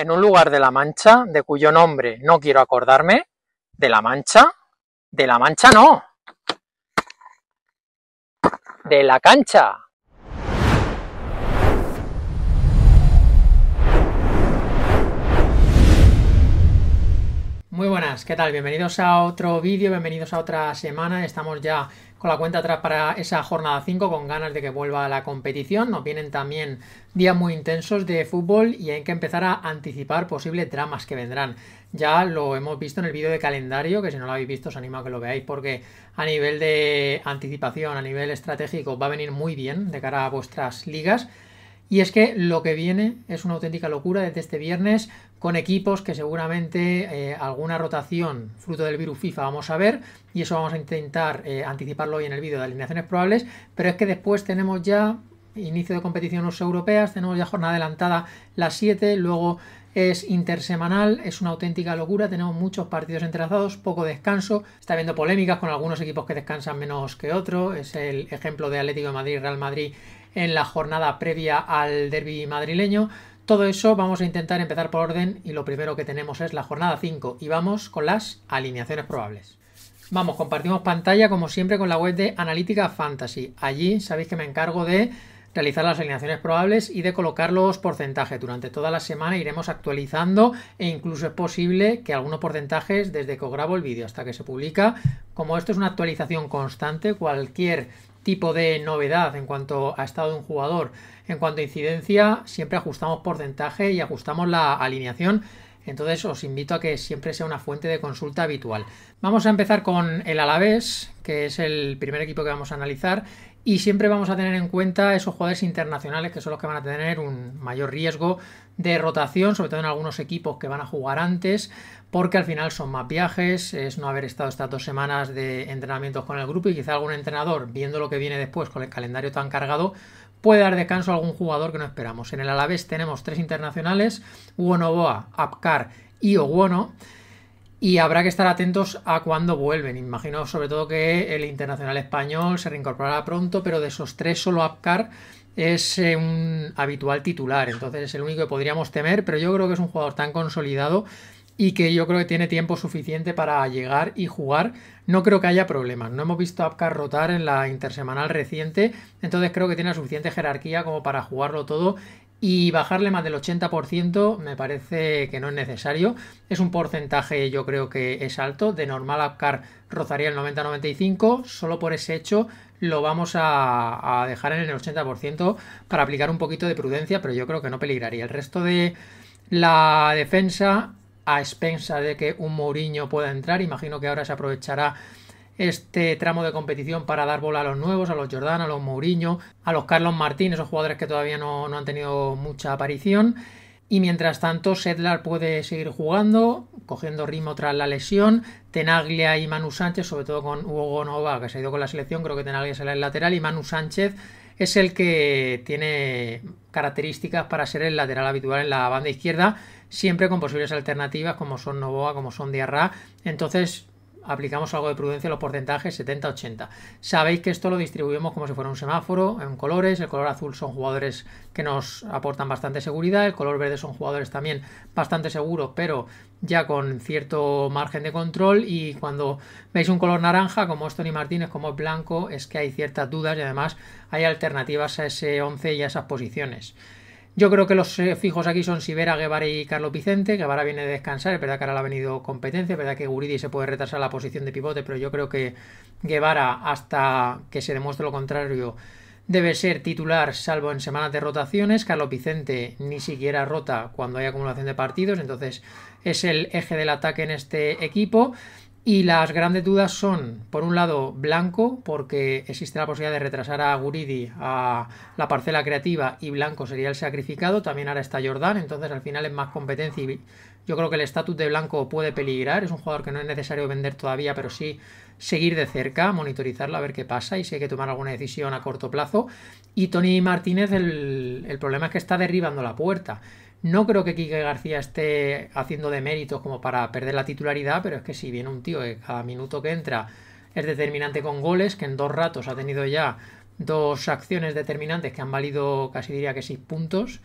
en un lugar de La Mancha de cuyo nombre no quiero acordarme, de La Mancha, de La Mancha no, de la cancha. Muy buenas, ¿qué tal? Bienvenidos a otro vídeo, bienvenidos a otra semana. Estamos ya con la cuenta atrás para esa jornada 5, con ganas de que vuelva a la competición. Nos vienen también días muy intensos de fútbol y hay que empezar a anticipar posibles dramas que vendrán. Ya lo hemos visto en el vídeo de calendario, que si no lo habéis visto os animo a que lo veáis porque a nivel de anticipación, a nivel estratégico, va a venir muy bien de cara a vuestras ligas. Y es que lo que viene es una auténtica locura desde este viernes con equipos que seguramente eh, alguna rotación fruto del virus FIFA vamos a ver y eso vamos a intentar eh, anticiparlo hoy en el vídeo de alineaciones probables, pero es que después tenemos ya inicio de competiciones europeas, tenemos ya jornada adelantada las 7, luego es intersemanal, es una auténtica locura, tenemos muchos partidos entrelazados, poco descanso, está habiendo polémicas con algunos equipos que descansan menos que otros, es el ejemplo de Atlético de Madrid, Real Madrid en la jornada previa al derby madrileño. Todo eso vamos a intentar empezar por orden y lo primero que tenemos es la jornada 5 y vamos con las alineaciones probables. Vamos, compartimos pantalla como siempre con la web de Analítica Fantasy. Allí sabéis que me encargo de realizar las alineaciones probables y de colocar los porcentajes. Durante toda la semana iremos actualizando e incluso es posible que algunos porcentajes desde que grabo el vídeo hasta que se publica, como esto es una actualización constante, cualquier tipo de novedad en cuanto a estado de un jugador. En cuanto a incidencia, siempre ajustamos porcentaje y ajustamos la alineación. Entonces os invito a que siempre sea una fuente de consulta habitual. Vamos a empezar con el Alavés, que es el primer equipo que vamos a analizar, y siempre vamos a tener en cuenta esos jugadores internacionales que son los que van a tener un mayor riesgo de rotación, sobre todo en algunos equipos que van a jugar antes, porque al final son más viajes, es no haber estado estas dos semanas de entrenamientos con el grupo y quizá algún entrenador, viendo lo que viene después con el calendario tan cargado, puede dar descanso a algún jugador que no esperamos. En el Alavés tenemos tres internacionales, Huonoboa, Apcar y Oguono, y habrá que estar atentos a cuándo vuelven. Imagino sobre todo que el internacional español se reincorporará pronto, pero de esos tres solo Apcar es eh, un habitual titular, entonces es el único que podríamos temer, pero yo creo que es un jugador tan consolidado y que yo creo que tiene tiempo suficiente para llegar y jugar. No creo que haya problemas. No hemos visto a Apcar rotar en la intersemanal reciente, entonces creo que tiene suficiente jerarquía como para jugarlo todo y bajarle más del 80% me parece que no es necesario. Es un porcentaje yo creo que es alto. De normal Apcar rozaría el 90-95. Solo por ese hecho lo vamos a, a, dejar en el 80% para aplicar un poquito de prudencia, pero yo creo que no peligraría. El resto de la defensa a expensa de que un Mourinho pueda entrar. Imagino que ahora se aprovechará este tramo de competición para dar bola a los nuevos, a los Jordán, a los Mourinho, a los Carlos Martín, esos jugadores que todavía no, no han tenido mucha aparición. Y mientras tanto, Sedlar puede seguir jugando, cogiendo ritmo tras la lesión. Tenaglia y Manu Sánchez, sobre todo con Hugo Nova, que se ha ido con la selección, creo que Tenaglia será el lateral. Y Manu Sánchez es el que tiene características para ser el lateral habitual en la banda izquierda siempre con posibles alternativas como son Novoa, como son Diarra. Entonces, aplicamos algo de prudencia los porcentajes 70-80. Sabéis que esto lo distribuimos como si fuera un semáforo en colores. El color azul son jugadores que nos aportan bastante seguridad. El color verde son jugadores también bastante seguros, pero ya con cierto margen de control. Y cuando veis un color naranja, como es Tony Martínez, como es blanco, es que hay ciertas dudas y además hay alternativas a ese 11 y a esas posiciones. Yo creo que los eh, fijos aquí son Sivera, Guevara y Carlo Picente Guevara viene de descansar, es verdad que ahora le ha venido competencia, es verdad que Guridi se puede retrasar la posición de pivote, pero yo creo que Guevara, hasta que se demuestre lo contrario, debe ser titular, salvo en semanas de rotaciones. Carlo Picente ni siquiera rota cuando hay acumulación de partidos, entonces es el eje del ataque en este equipo. Y las grandes dudas son, por un lado, Blanco, porque existe la posibilidad de retrasar a Guridi a la parcela creativa y Blanco sería el sacrificado, también ahora está Jordán, entonces al final es más competencia y yo creo que el estatus de Blanco puede peligrar, es un jugador que no es necesario vender todavía, pero sí seguir de cerca, monitorizarlo, a ver qué pasa y si hay que tomar alguna decisión a corto plazo. Y Tony Martínez, el, el problema es que está derribando la puerta no creo que Quique García esté haciendo de méritos como para perder la titularidad, pero es que si viene un tío que cada minuto que entra es determinante con goles, que en dos ratos ha tenido ya dos acciones determinantes que han valido casi diría que seis puntos,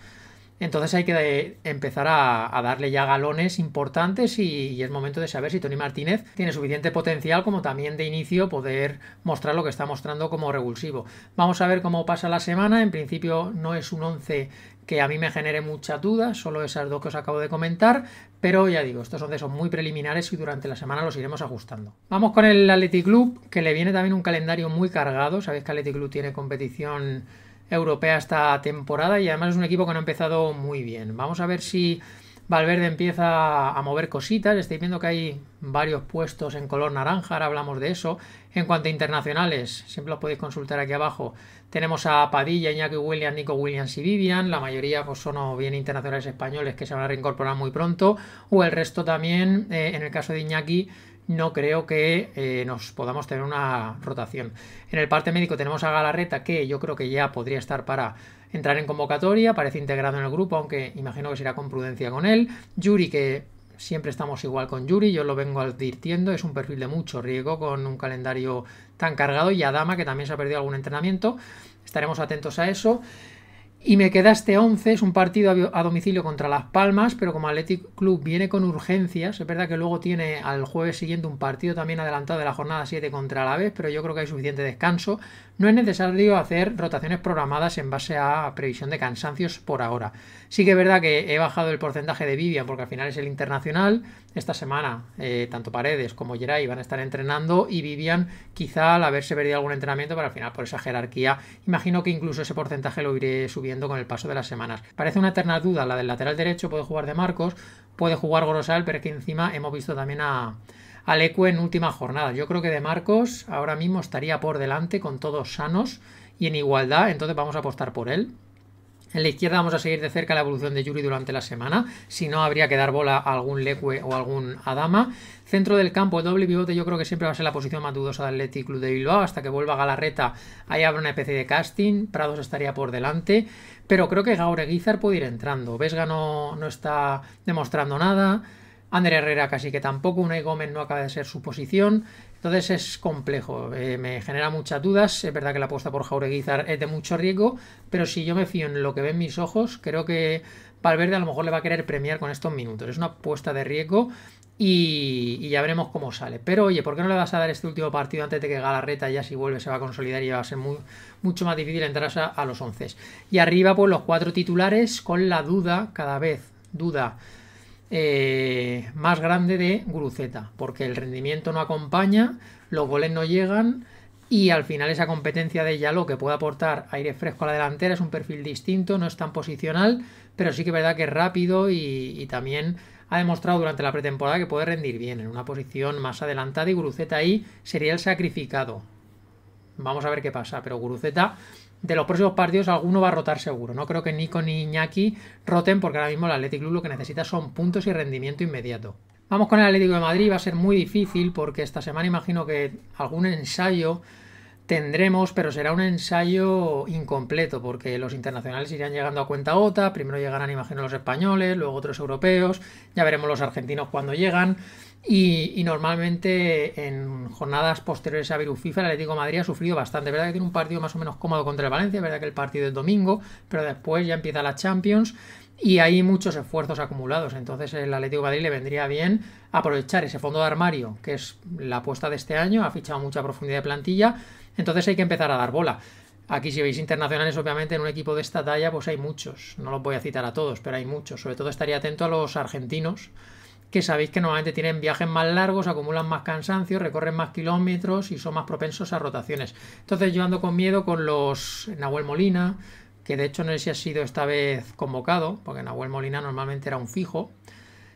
entonces hay que eh, empezar a, darle ya galones importantes y, es momento de saber si Tony Martínez tiene suficiente potencial como también de inicio poder mostrar lo que está mostrando como revulsivo. Vamos a ver cómo pasa la semana. En principio no es un 11 que a mí me genere mucha duda, solo esas dos que os acabo de comentar, pero ya digo, estos 11 son muy preliminares y durante la semana los iremos ajustando. Vamos con el Athletic Club, que le viene también un calendario muy cargado. Sabéis que Athletic Club tiene competición europea esta temporada y además es un equipo que no ha empezado muy bien. Vamos a ver si Valverde empieza a mover cositas. Estáis viendo que hay varios puestos en color naranja, ahora hablamos de eso. En cuanto a internacionales, siempre los podéis consultar aquí abajo. Tenemos a Padilla, Iñaki Williams, Nico Williams y Vivian. La mayoría pues, son bien internacionales españoles que se van a reincorporar muy pronto. O el resto también, eh, en el caso de Iñaki, no creo que eh, nos podamos tener una rotación. En el parte médico tenemos a Galarreta, que yo creo que ya podría estar para entrar en convocatoria, parece integrado en el grupo, aunque imagino que será con prudencia con él. Yuri, que siempre estamos igual con Yuri, yo lo vengo advirtiendo, es un perfil de mucho riesgo con un calendario tan cargado, y Adama, que también se ha perdido algún entrenamiento, estaremos atentos a eso. Y me quedaste 11, es un partido a, domicilio contra Las Palmas, pero como Athletic Club viene con urgencias, es verdad que luego tiene al jueves siguiente un partido también adelantado de la jornada 7 contra la vez, pero yo creo que hay suficiente descanso. No es necesario hacer rotaciones programadas en base a previsión de cansancios por ahora. Sí que es verdad que he bajado el porcentaje de Vivian porque al final es el internacional. Esta semana eh, tanto Paredes como Geray van a estar entrenando y Vivian quizá al haberse perdido algún entrenamiento, pero al final por esa jerarquía, imagino que incluso ese porcentaje lo iré subiendo con el paso de las semanas. Parece una eterna duda la del lateral derecho, puede jugar de Marcos, puede jugar Grosal, pero es que encima hemos visto también a Alecu en última jornada. Yo creo que de Marcos ahora mismo estaría por delante con todos sanos y en igualdad, entonces vamos a apostar por él. En la izquierda vamos a seguir de cerca la evolución de Yuri durante la semana, si no habría que dar bola a algún Leque o algún Adama. Centro del campo, el doble pivote yo creo que siempre va a ser la posición más dudosa del Athletic Club de Bilbao, hasta que vuelva Galarreta, ahí habrá una especie de casting, Prados estaría por delante, pero creo que Gaureguizar puede ir entrando, Vesga no, no está demostrando nada, André Herrera casi que tampoco, Unai Gómez no acaba de ser su posición, entonces es complejo, eh, me genera muchas dudas, es verdad que la apuesta por Jaureguizar es de mucho riesgo, pero si yo me fío en lo que ven mis ojos, creo que Valverde a lo mejor le va a querer premiar con estos minutos, es una apuesta de riesgo y, ya veremos cómo sale. Pero oye, ¿por qué no le vas a dar este último partido antes de que Galarreta ya si vuelve se va a consolidar y va a ser mucho más difícil entrar a, a los 11? Y arriba pues los cuatro titulares con la duda cada vez, duda eh, más grande de Guruceta, porque el rendimiento no acompaña, los goles no llegan y al final esa competencia de Yalo que puede aportar aire fresco a la delantera es un perfil distinto, no es tan posicional, pero sí que es verdad que es rápido y, y también ha demostrado durante la pretemporada que puede rendir bien en una posición más adelantada y Guruceta ahí sería el sacrificado. Vamos a ver qué pasa, pero Guruceta de los próximos partidos alguno va a rotar seguro. No creo que Nico ni Iñaki roten porque ahora mismo el Athletic Club lo que necesita son puntos y rendimiento inmediato. Vamos con el Atlético de Madrid, va a ser muy difícil porque esta semana imagino que algún ensayo tendremos, pero será un ensayo incompleto porque los internacionales irán llegando a cuenta gota, primero llegarán imagino los españoles, luego otros europeos, ya veremos los argentinos cuando llegan. Y, normalmente en jornadas posteriores a FIFA el Atlético de Madrid ha sufrido bastante. verdad que tiene un partido más o menos cómodo contra el Valencia, verdad que el partido es domingo, pero después ya empieza la Champions y hay muchos esfuerzos acumulados. Entonces el Atlético de Madrid le vendría bien aprovechar ese fondo de armario, que es la apuesta de este año, ha fichado mucha profundidad de plantilla, entonces hay que empezar a dar bola. Aquí si veis internacionales, obviamente en un equipo de esta talla pues hay muchos, no los voy a citar a todos, pero hay muchos. Sobre todo estaría atento a los argentinos, que sabéis que normalmente tienen viajes más largos, acumulan más cansancio, recorren más kilómetros y son más propensos a rotaciones. Entonces yo ando con miedo con los Nahuel Molina, que de hecho no sé si ha sido esta vez convocado, porque Nahuel Molina normalmente era un fijo.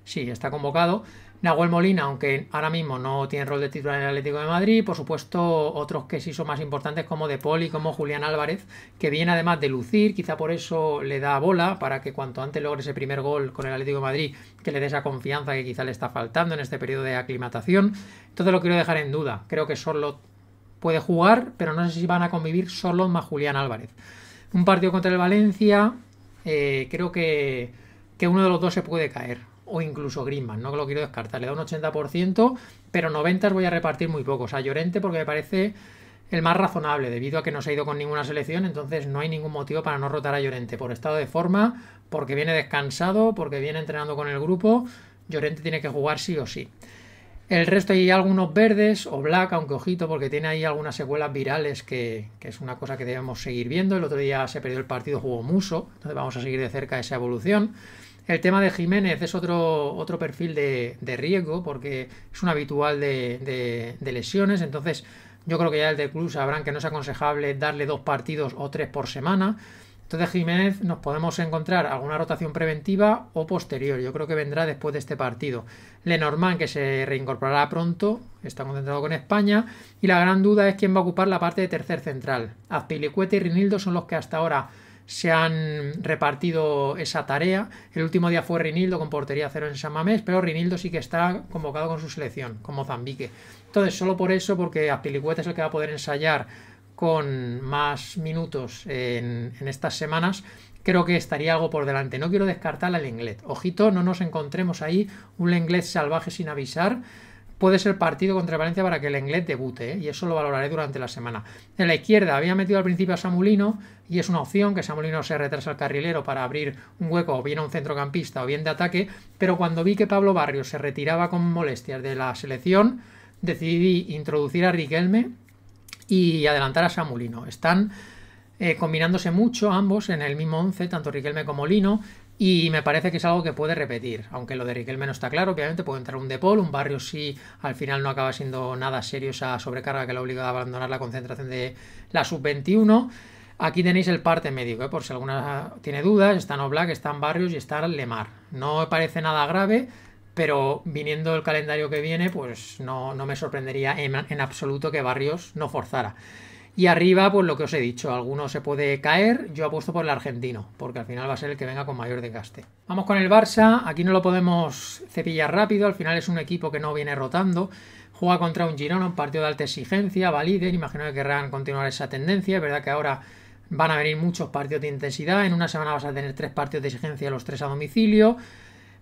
Sí, está convocado. Nahuel Molina, aunque ahora mismo no tiene rol de titular en el Atlético de Madrid, por supuesto otros que sí son más importantes como De Poli, como Julián Álvarez, que viene además de lucir, quizá por eso le da bola para que cuanto antes logre ese primer gol con el Atlético de Madrid, que le dé esa confianza que quizá le está faltando en este periodo de aclimatación. Entonces lo quiero dejar en duda, creo que Solo puede jugar, pero no sé si van a convivir solo más Julián Álvarez. Un partido contra el Valencia, eh, creo que uno de los dos se puede caer o incluso Grimman, no lo quiero descartar, le da un 80%, pero 90 voy a repartir muy poco, A Llorente porque me parece el más razonable, debido a que no se ha ido con ninguna selección, entonces no hay ningún motivo para no rotar a Llorente por estado de forma, porque viene descansado, porque viene entrenando con el grupo, Llorente tiene que jugar sí o sí. El resto hay algunos verdes o black, aunque ojito, porque tiene ahí algunas secuelas virales que, que, es una cosa que debemos seguir viendo. El otro día se perdió el partido, jugó Muso, entonces vamos a seguir de cerca esa evolución. El tema de Jiménez es otro, otro perfil de, riesgo porque es un habitual de, lesiones, entonces yo creo que ya el de club sabrán que no es aconsejable darle dos partidos o tres por semana. Entonces Jiménez nos podemos encontrar alguna rotación preventiva o posterior. Yo creo que vendrá después de este partido. Lenormand que se reincorporará pronto, está concentrado con España. Y la gran duda es quién va a ocupar la parte de tercer central. Azpilicueta y Rinildo son los que hasta ahora se han repartido esa tarea. El último día fue Rinildo con portería cero en San pero Rinildo sí que está convocado con su selección, con Mozambique. Entonces, solo por eso, porque Azpilicueta es el que va a poder ensayar con más minutos en, estas semanas, creo que estaría algo por delante. No quiero descartar al Lenglet. Ojito, no nos encontremos ahí un Lenglet salvaje sin avisar puede ser partido contra Valencia para que el inglés debute, ¿eh? y eso lo valoraré durante la semana. En la izquierda había metido al principio a Samulino, y es una opción que Samulino se retrasa al carrilero para abrir un hueco, o bien a un centrocampista, o bien de ataque, pero cuando vi que Pablo Barrios se retiraba con molestias de la selección, decidí introducir a Riquelme y adelantar a Samulino. Están eh, combinándose mucho ambos en el mismo 11, tanto Riquelme como Lino. Y me parece que es algo que puede repetir, aunque lo de Riquelme no está claro, obviamente puede entrar un Depol, un barrio si al final no acaba siendo nada serio esa sobrecarga que lo obligado a abandonar la concentración de la sub-21. Aquí tenéis el parte médico, ¿eh? por si alguna tiene dudas, está en Oblak, está en Barrios y está en Lemar. No me parece nada grave, pero viniendo el calendario que viene, pues no, me sorprendería en absoluto que Barrios no forzara. Y arriba, pues lo que os he dicho, alguno se puede caer, yo apuesto por el argentino, porque al final va a ser el que venga con mayor desgaste. Vamos con el Barça, aquí no lo podemos cepillar rápido, al final es un equipo que no viene rotando, juega contra un Girona, un partido de alta exigencia, va líder, imagino que querrán continuar esa tendencia, es verdad que ahora van a venir muchos partidos de intensidad, en una semana vas a tener tres partidos de exigencia, los tres a domicilio,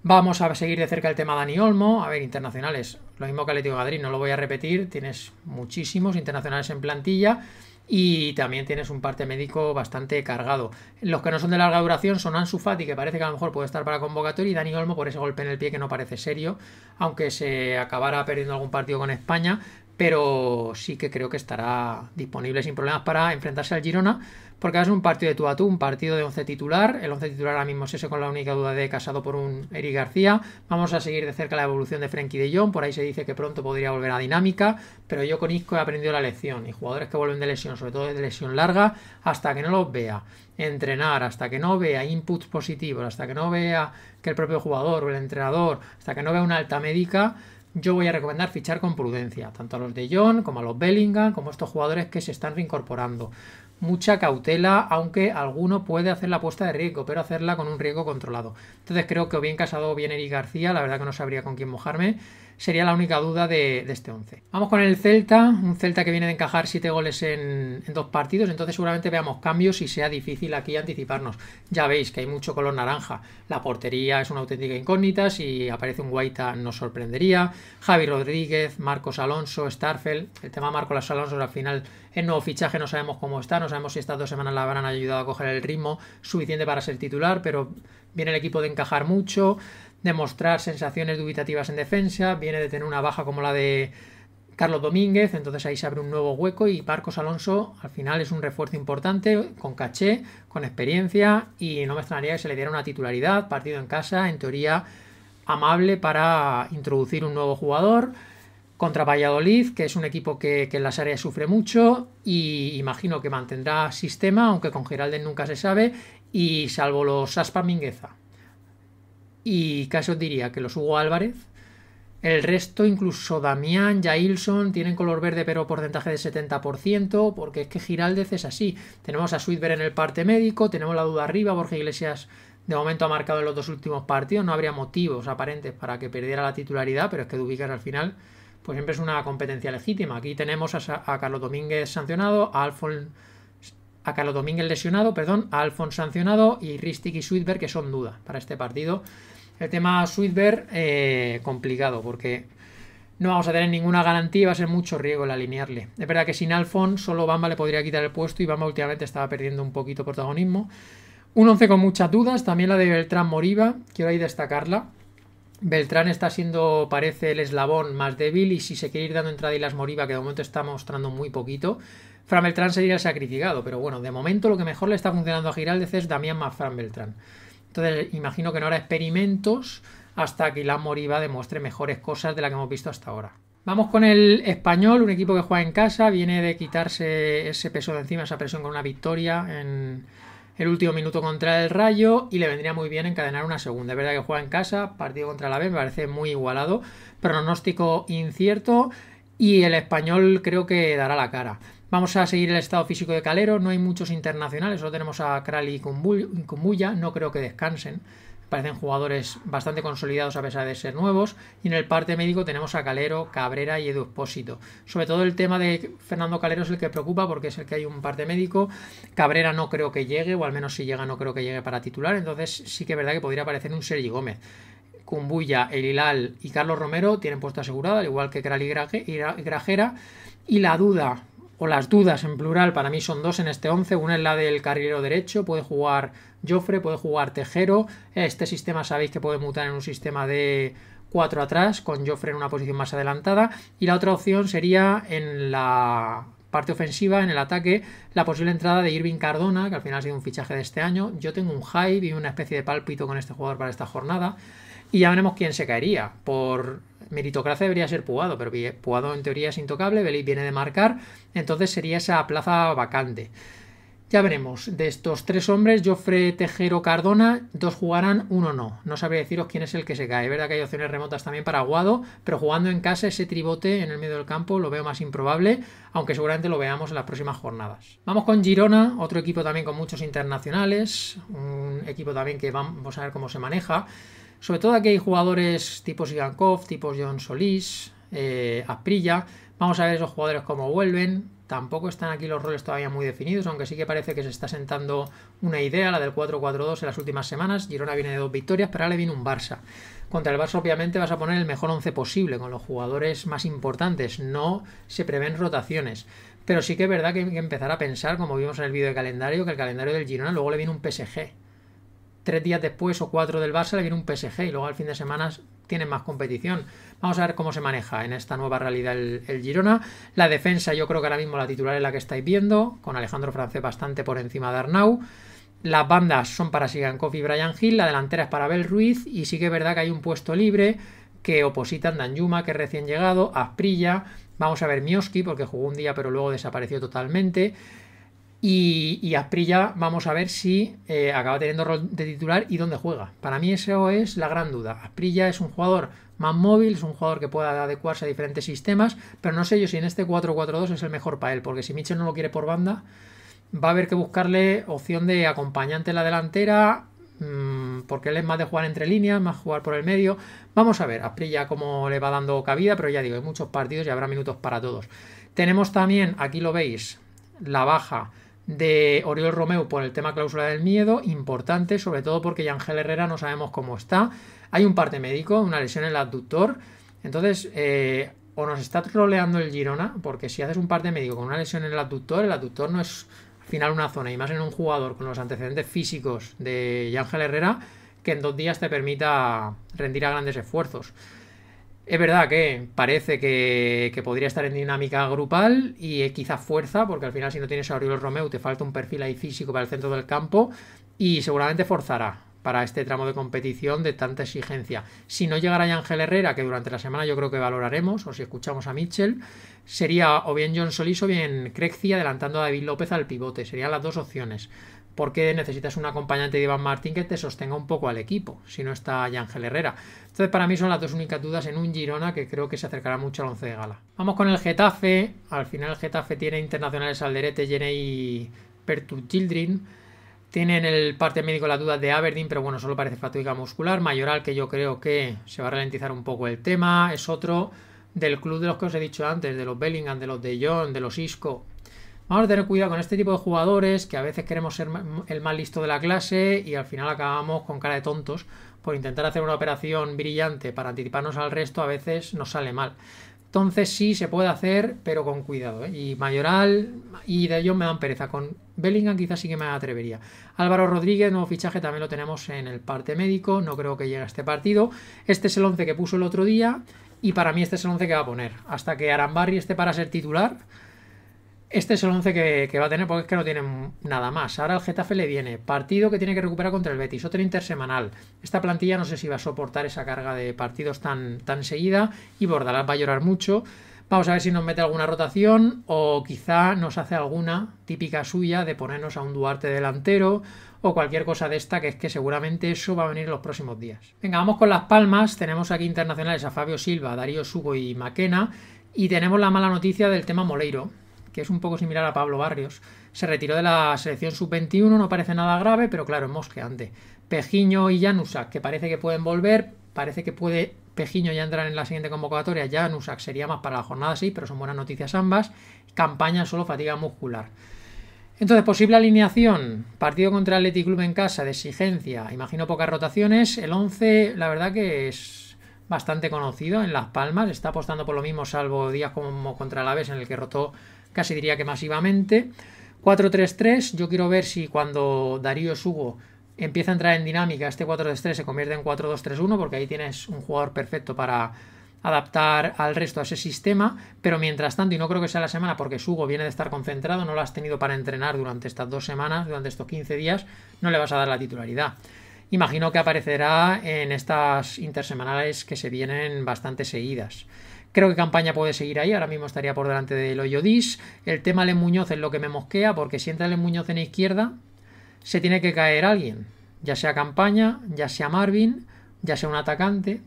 Vamos a seguir de cerca el tema Dani Olmo. A ver, internacionales. Lo mismo que Atlético de Madrid, no lo voy a repetir. Tienes muchísimos internacionales en plantilla y también tienes un parte médico bastante cargado. Los que no son de larga duración son Ansu Fati, que parece que a lo mejor puede estar para convocatoria, y Dani Olmo por ese golpe en el pie que no parece serio, aunque se acabara perdiendo algún partido con España, pero sí que creo que estará disponible sin problemas para enfrentarse al Girona, porque es un partido de tú a tú, un partido de 11 titular. El 11 titular ahora mismo es ese con la única duda de casado por un Eric García. Vamos a seguir de cerca la evolución de Frenkie de Jong, por ahí se dice que pronto podría volver a dinámica, pero yo con Isco he aprendido la lección y jugadores que vuelven de lesión, sobre todo de lesión larga, hasta que no los vea entrenar, hasta que no vea inputs positivos, hasta que no vea que el propio jugador o el entrenador, hasta que no vea una alta médica, yo voy a recomendar fichar con prudencia, tanto a los de John como a los Bellingham, como a estos jugadores que se están reincorporando. Mucha cautela, aunque alguno puede hacer la apuesta de riesgo, pero hacerla con un riesgo controlado. Entonces creo que o bien Casado o bien Eric García, la verdad que no sabría con quién mojarme sería la única duda de, este 11. Vamos con el Celta, un Celta que viene de encajar 7 goles en, dos partidos, entonces seguramente veamos cambios y sea difícil aquí anticiparnos. Ya veis que hay mucho color naranja, la portería es una auténtica incógnita, si aparece un Guaita nos sorprendería, Javi Rodríguez, Marcos Alonso, Starfel el tema Marcos Alonso al final en nuevo fichaje no sabemos cómo está, no sabemos si estas dos semanas la habrán ayudado a coger el ritmo suficiente para ser titular, pero viene el equipo de encajar mucho de mostrar sensaciones dubitativas en defensa, viene de tener una baja como la de Carlos Domínguez, entonces ahí se abre un nuevo hueco y Marcos Alonso al final es un refuerzo importante, con caché, con experiencia y no me extrañaría que se le diera una titularidad, partido en casa, en teoría amable para introducir un nuevo jugador contra Valladolid, que es un equipo que, en las áreas sufre mucho y imagino que mantendrá sistema, aunque con Geraldes nunca se sabe, y salvo los Aspa Mingueza y casi os diría que los Hugo Álvarez. El resto, incluso Damián, Jailson, tienen color verde pero porcentaje de 70%, porque es que Giraldez es así. Tenemos a Switzer en el parte médico, tenemos la duda arriba, Borja Iglesias de momento ha marcado en los dos últimos partidos, no habría motivos aparentes para que perdiera la titularidad, pero es que Dubicas al final pues siempre es una competencia legítima. Aquí tenemos a, Carlos Domínguez sancionado, a Alfon a Carlos Domínguez lesionado, perdón, a Alfon sancionado y Ristic y Sweetberg que son duda para este partido. El tema Sweet eh, complicado, porque no vamos a tener ninguna garantía va a ser mucho riesgo el alinearle. Es verdad que sin Alfon solo Bamba le podría quitar el puesto y Bamba últimamente estaba perdiendo un poquito protagonismo. Un 11 con muchas dudas, también la de Beltrán Moriba, quiero ahí destacarla. Beltrán está siendo, parece, el eslabón más débil y si se quiere ir dando entrada y las Moriba, que de momento está mostrando muy poquito, Fran Beltrán sería sacrificado, pero bueno, de momento lo que mejor le está funcionando a Giraldez es Damián más Fran Beltrán imagino que no hará experimentos hasta que la Moriba demuestre mejores cosas de las que hemos visto hasta ahora. Vamos con el español, un equipo que juega en casa, viene de quitarse ese peso de encima, esa presión con una victoria en el último minuto contra el Rayo y le vendría muy bien encadenar una segunda. Es verdad que juega en casa, partido contra la B, me parece muy igualado, pronóstico incierto y el español creo que dará la cara. Vamos a seguir el estado físico de Calero. No hay muchos internacionales, solo tenemos a Krali y Kumbuya. No creo que descansen. Parecen jugadores bastante consolidados a pesar de ser nuevos. Y en el parte médico tenemos a Calero, Cabrera y Edu Espósito. Sobre todo el tema de Fernando Calero es el que preocupa porque es el que hay un parte médico. Cabrera no creo que llegue, o al menos si llega, no creo que llegue para titular. Entonces sí que es verdad que podría aparecer un Sergi Gómez. Cumbuya, El Hilal y Carlos Romero tienen puesto asegurado, al igual que Krali y Grajera. Y la duda o las dudas en plural, para mí son dos en este 11. Una es la del carrilero derecho, puede jugar Joffre, puede jugar Tejero. Este sistema sabéis que puede mutar en un sistema de 4 atrás, con Joffre en una posición más adelantada. Y la otra opción sería en la parte ofensiva, en el ataque, la posible entrada de Irving Cardona, que al final ha sido un fichaje de este año. Yo tengo un hype y una especie de pálpito con este jugador para esta jornada. Y ya veremos quién se caería por meritocracia debería ser Puado, pero Puado en teoría es intocable, Beliz viene de marcar, entonces sería esa plaza vacante. Ya veremos, de estos tres hombres, Joffre, Tejero, Cardona, dos jugarán, uno no. No sabría deciros quién es el que se cae. Es verdad que hay opciones remotas también para Guado, pero jugando en casa ese tribote en el medio del campo lo veo más improbable, aunque seguramente lo veamos en las próximas jornadas. Vamos con Girona, otro equipo también con muchos internacionales, un equipo también que vamos a ver cómo se maneja. Sobre todo aquí hay jugadores tipo Sigankov, tipo John Solís, eh, Aprilla. Vamos a ver esos jugadores cómo vuelven. Tampoco están aquí los roles todavía muy definidos, aunque sí que parece que se está sentando una idea, la del 4-4-2 en las últimas semanas. Girona viene de dos victorias, pero ahora le viene un Barça. Contra el Barça obviamente vas a poner el mejor 11 posible, con los jugadores más importantes. No se prevén rotaciones. Pero sí que es verdad que hay que empezar a pensar, como vimos en el vídeo de calendario, que el calendario del Girona luego le viene un PSG tres días después o cuatro del Barça le viene un PSG y luego al fin de semana tienen más competición. Vamos a ver cómo se maneja en esta nueva realidad el, Girona. La defensa, yo creo que ahora mismo la titular es la que estáis viendo, con Alejandro Francés bastante por encima de Arnau. Las bandas son para Kofi y Brian Hill, la delantera es para Abel Ruiz y sí que es verdad que hay un puesto libre que opositan Danjuma, que es recién llegado, Asprilla, vamos a ver Mioski porque jugó un día pero luego desapareció totalmente. Y, y Asprilla, vamos a ver si eh, acaba teniendo rol de titular y dónde juega. Para mí eso es la gran duda. Asprilla es un jugador más móvil, es un jugador que pueda adecuarse a diferentes sistemas, pero no sé yo si en este 4-4-2 es el mejor para él, porque si Mitchell no lo quiere por banda, va a haber que buscarle opción de acompañante en la delantera, mm, porque él es más de jugar entre líneas, más jugar por el medio. Vamos a ver, Asprilla cómo le va dando cabida, pero ya digo, hay muchos partidos y habrá minutos para todos. Tenemos también, aquí lo veis, la baja de Oriol Romeu por el tema cláusula del miedo, importante, sobre todo porque Yangel Herrera no sabemos cómo está. Hay un parte médico, una lesión en el abductor. Entonces, eh, o nos está troleando el Girona, porque si haces un parte médico con una lesión en el adductor el adductor no es al final una zona, y más en un jugador con los antecedentes físicos de Yangel Herrera, que en dos días te permita rendir a grandes esfuerzos. Es verdad que parece que, podría estar en dinámica grupal y quizá fuerza, porque al final si no tienes a Oriol Romeu te falta un perfil ahí físico para el centro del campo y seguramente forzará para este tramo de competición de tanta exigencia. Si no llegara ya Ángel Herrera, que durante la semana yo creo que valoraremos, o si escuchamos a Mitchell, sería o bien John Solís o bien Crexi adelantando a David López al pivote. Serían las dos opciones porque necesitas un acompañante de Iván Martín que te sostenga un poco al equipo, si no está Ángel Herrera. Entonces, para mí son las dos únicas dudas en un Girona que creo que se acercará mucho al once de gala. Vamos con el Getafe. Al final, el Getafe tiene internacionales Alderete, Jenny y Children. Childrin. Tienen el parte médico la duda de Aberdeen, pero bueno, solo parece fatiga muscular. Mayoral, que yo creo que se va a ralentizar un poco el tema. Es otro del club de los que os he dicho antes, de los Bellingham, de los De Jong, de los Isco Vamos a tener cuidado con este tipo de jugadores que a veces queremos ser el más listo de la clase y al final acabamos con cara de tontos por intentar hacer una operación brillante para anticiparnos al resto, a veces nos sale mal. Entonces sí se puede hacer, pero con cuidado. ¿eh? Y Mayoral y de ellos me dan pereza. Con Bellingham quizás sí que me atrevería. Álvaro Rodríguez, nuevo fichaje, también lo tenemos en el parte médico. No creo que llegue a este partido. Este es el 11 que puso el otro día y para mí este es el 11 que va a poner. Hasta que Arambarri esté para ser titular este es el 11 que, va a tener porque es que no tiene nada más. Ahora el Getafe le viene partido que tiene que recuperar contra el Betis, otro intersemanal. Esta plantilla no sé si va a soportar esa carga de partidos tan, tan seguida y Bordalás va a llorar mucho. Vamos a ver si nos mete alguna rotación o quizá nos hace alguna típica suya de ponernos a un Duarte delantero o cualquier cosa de esta, que es que seguramente eso va a venir en los próximos días. Venga, vamos con las palmas. Tenemos aquí internacionales a Fabio Silva, Darío Sugo y Maquena. Y tenemos la mala noticia del tema Moleiro que es un poco similar a Pablo Barrios. Se retiró de la selección sub-21, no parece nada grave, pero claro, es mosqueante. Pejiño y Janusak, que parece que pueden volver, parece que puede Pejiño ya entrar en la siguiente convocatoria, Janusak sería más para la jornada sí, pero son buenas noticias ambas. Campaña solo fatiga muscular. Entonces, posible alineación, partido contra Athletic Club en casa, de exigencia, imagino pocas rotaciones, el 11 la verdad que es bastante conocido en Las Palmas, está apostando por lo mismo salvo días como contra el Aves en el que rotó casi diría que masivamente. 4-3-3, yo quiero ver si cuando Darío Sugo empieza a entrar en dinámica, este 4-3-3 se convierte en 4-2-3-1, porque ahí tienes un jugador perfecto para adaptar al resto a ese sistema, pero mientras tanto, y no creo que sea la semana, porque Sugo viene de estar concentrado, no lo has tenido para entrenar durante estas dos semanas, durante estos 15 días, no le vas a dar la titularidad. Imagino que aparecerá en estas intersemanales que se vienen bastante seguidas. Creo que campaña puede seguir ahí, ahora mismo estaría por delante del hoyo El tema Len Muñoz es lo que me mosquea, porque si entra Len Muñoz en izquierda, se tiene que caer alguien, ya sea campaña, ya sea Marvin, ya sea un atacante,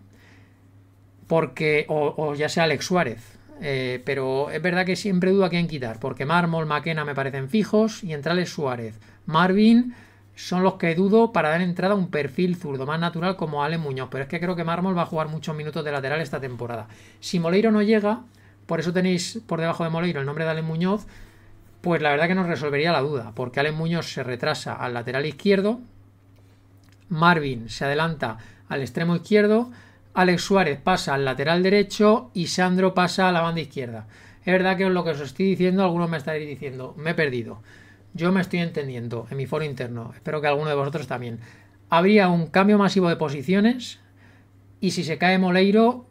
porque o, ya sea Alex Suárez. Eh, pero es verdad que siempre dudo a quién quitar, porque Mármol, Maquena me parecen fijos y entrarle Suárez. Marvin son los que dudo para dar entrada a un perfil zurdo más natural como Ale Muñoz, pero es que creo que Mármol va a jugar muchos minutos de lateral esta temporada. Si Moleiro no llega, por eso tenéis por debajo de Moleiro el nombre de Ale Muñoz, pues la verdad que nos resolvería la duda, porque Ale Muñoz se retrasa al lateral izquierdo, Marvin se adelanta al extremo izquierdo, Alex Suárez pasa al lateral derecho y Sandro pasa a la banda izquierda. Es verdad que lo que os estoy diciendo, algunos me estaréis diciendo, me he perdido. Yo me estoy entendiendo en mi foro interno. Espero que alguno de vosotros también. Habría un cambio masivo de posiciones. Y si se cae Moleiro,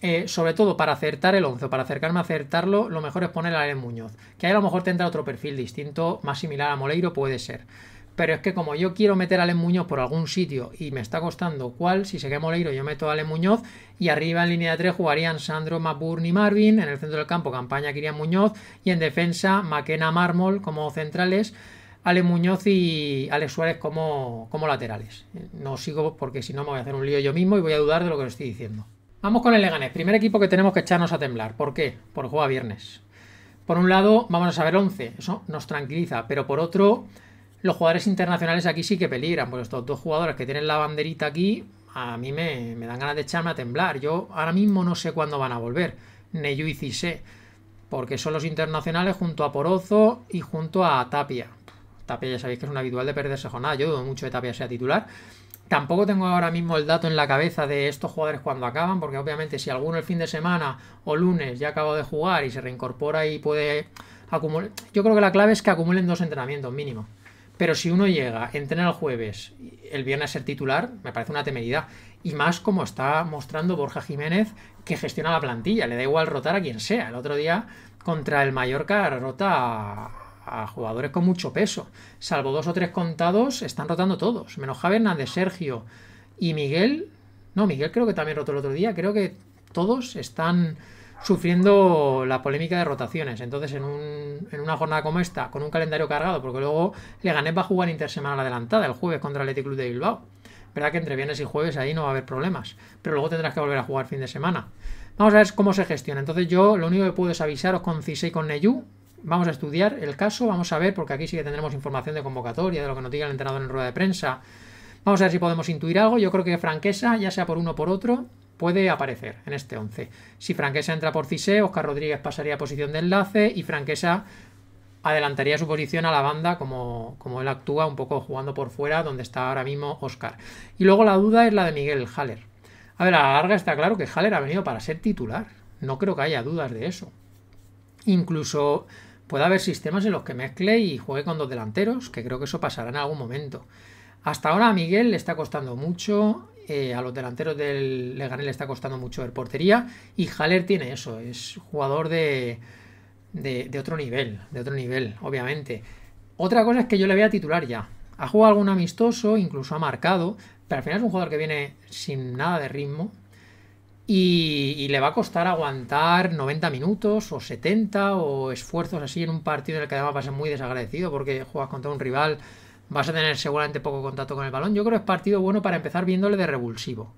eh, sobre todo para acertar el 11 para acercarme a acertarlo, lo mejor es poner a Eren Muñoz. Que ahí a lo mejor tendrá otro perfil distinto, más similar a Moleiro, puede ser. Pero es que como yo quiero meter a Len Muñoz por algún sitio y me está costando cuál, si se quema Moleiro yo meto a Len Muñoz y arriba en línea de tres jugarían Sandro, Maburni, y Marvin, en el centro del campo campaña Kirian Muñoz y en defensa Maquena Mármol como centrales, Ale Muñoz y Alex Suárez como, como laterales. No sigo porque si no me voy a hacer un lío yo mismo y voy a dudar de lo que os estoy diciendo. Vamos con el Leganés, primer equipo que tenemos que echarnos a temblar. ¿Por qué? Por juega viernes. Por un lado, vamos a saber 11, eso nos tranquiliza, pero por otro los jugadores internacionales aquí sí que peligran, pues estos dos jugadores que tienen la banderita aquí, a mí me, dan ganas de echarme a temblar. Yo ahora mismo no sé cuándo van a volver, yo y sé, porque son los internacionales junto a Porozo y junto a Tapia. Tapia ya sabéis que es un habitual de perderse jornada, yo dudo mucho de Tapia sea titular. Tampoco tengo ahora mismo el dato en la cabeza de estos jugadores cuando acaban, porque obviamente si alguno el fin de semana o lunes ya acaba de jugar y se reincorpora y puede acumular... Yo creo que la clave es que acumulen dos entrenamientos mínimo. Pero si uno llega, entrena el jueves, el viernes ser titular, me parece una temeridad. Y más como está mostrando Borja Jiménez, que gestiona la plantilla, le da igual rotar a quien sea. El otro día contra el Mallorca rota a, jugadores con mucho peso. Salvo dos o tres contados, están rotando todos. Menos javier de Sergio y Miguel. No, Miguel creo que también rotó el otro día. Creo que todos están sufriendo la polémica de rotaciones. Entonces, en, un, en, una jornada como esta, con un calendario cargado, porque luego Leganés va a jugar intersemana adelantada el jueves contra el Athletic Club de Bilbao. Verdad que entre viernes y jueves ahí no va a haber problemas, pero luego tendrás que volver a jugar fin de semana. Vamos a ver cómo se gestiona. Entonces, yo lo único que puedo es avisaros con Cisei y con Neyu. Vamos a estudiar el caso, vamos a ver, porque aquí sí que tendremos información de convocatoria, de lo que nos diga el entrenador en rueda de prensa. Vamos a ver si podemos intuir algo. Yo creo que franqueza, ya sea por uno o por otro, puede aparecer en este 11. Si Franquesa entra por Cise, Oscar Rodríguez pasaría a posición de enlace y Franquesa adelantaría su posición a la banda como, como él actúa un poco jugando por fuera donde está ahora mismo Oscar. Y luego la duda es la de Miguel Haller. A ver, a la larga está claro que Haller ha venido para ser titular. No creo que haya dudas de eso. Incluso puede haber sistemas en los que mezcle y juegue con dos delanteros, que creo que eso pasará en algún momento. Hasta ahora a Miguel le está costando mucho, eh, a los delanteros del Leganés le está costando mucho el portería. Y Haller tiene eso, es jugador de, otro nivel, de otro nivel, obviamente. Otra cosa es que yo le voy a titular ya. Ha jugado algún amistoso, incluso ha marcado, pero al final es un jugador que viene sin nada de ritmo. Y, y le va a costar aguantar 90 minutos o 70 o esfuerzos así en un partido en el que además va a ser muy desagradecido porque juegas contra un rival Vas a tener seguramente poco contacto con el balón. Yo creo que es partido bueno para empezar viéndole de revulsivo.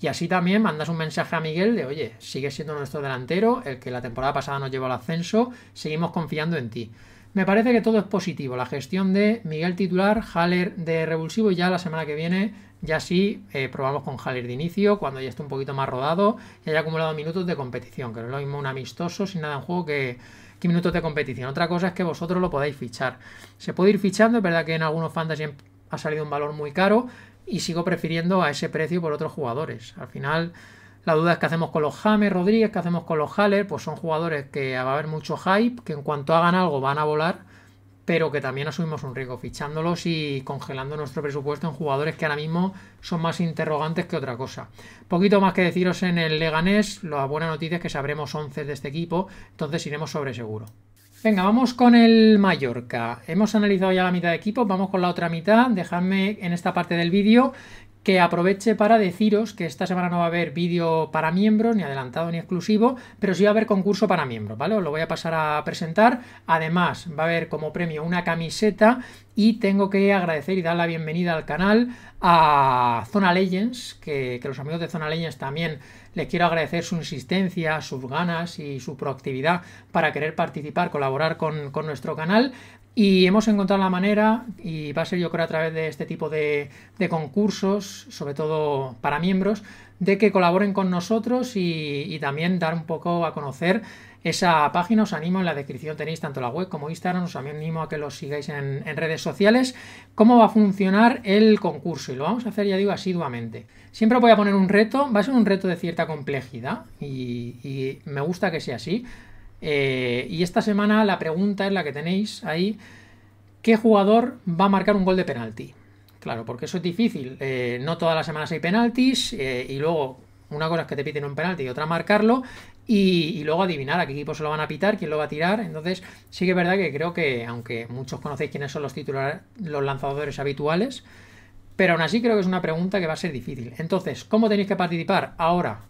Y así también mandas un mensaje a Miguel de, oye, sigues siendo nuestro delantero, el que la temporada pasada nos llevó al ascenso, seguimos confiando en ti. Me parece que todo es positivo, la gestión de Miguel titular, Haller de revulsivo y ya la semana que viene, ya sí, eh, probamos con Haller de inicio, cuando ya esté un poquito más rodado y haya acumulado minutos de competición, que no es lo mismo un amistoso sin nada en juego que qué minutos de competición. Otra cosa es que vosotros lo podáis fichar. Se puede ir fichando, es verdad que en algunos fantasy em, ha salido un valor muy caro y sigo prefiriendo a ese precio por otros jugadores. Al final, la duda es que hacemos con los James Rodríguez, que hacemos con los Haller, pues son jugadores que va a haber mucho hype, que en cuanto hagan algo van a volar pero que también asumimos un riesgo fichándolos y congelando nuestro presupuesto en jugadores que ahora mismo son más interrogantes que otra cosa. Poquito más que deciros en el Leganés, la buena noticia es que sabremos 11 de este equipo, entonces iremos sobre seguro. Venga, vamos con el Mallorca. Hemos analizado ya la mitad de equipos, vamos con la otra mitad. Dejadme en esta parte del vídeo que aproveche para deciros que esta semana no va a haber vídeo para miembros, ni adelantado ni exclusivo, pero sí va a haber concurso para miembros, ¿vale? Os lo voy a pasar a presentar. Además, va a haber como premio una camiseta y tengo que agradecer y dar la bienvenida al canal a Zona Legends, que, los amigos de Zona Legends también les quiero agradecer su insistencia, sus ganas y su proactividad para querer participar, colaborar con, con nuestro canal. Y hemos encontrado la manera, y va a ser yo creo a través de este tipo de, concursos, sobre todo para miembros, de que colaboren con nosotros y, también dar un poco a conocer esa página. Os animo, en la descripción tenéis tanto la web como Instagram, os animo a que los sigáis en, redes sociales, cómo va a funcionar el concurso. Y lo vamos a hacer, ya digo, asiduamente. Siempre voy a poner un reto, va a ser un reto de cierta complejidad y me gusta que sea así. Eh, y esta semana la pregunta es la que tenéis ahí. ¿Qué jugador va a marcar un gol de penalti? Claro, porque eso es difícil. Eh, no todas las semanas hay penaltis eh, y luego una cosa es que te piten un penalti y otra marcarlo y, y, luego adivinar a qué equipo se lo van a pitar, quién lo va a tirar. Entonces sí que es verdad que creo que, aunque muchos conocéis quiénes son los titulares, los lanzadores habituales, pero aún así creo que es una pregunta que va a ser difícil. Entonces, ¿cómo tenéis que participar ahora?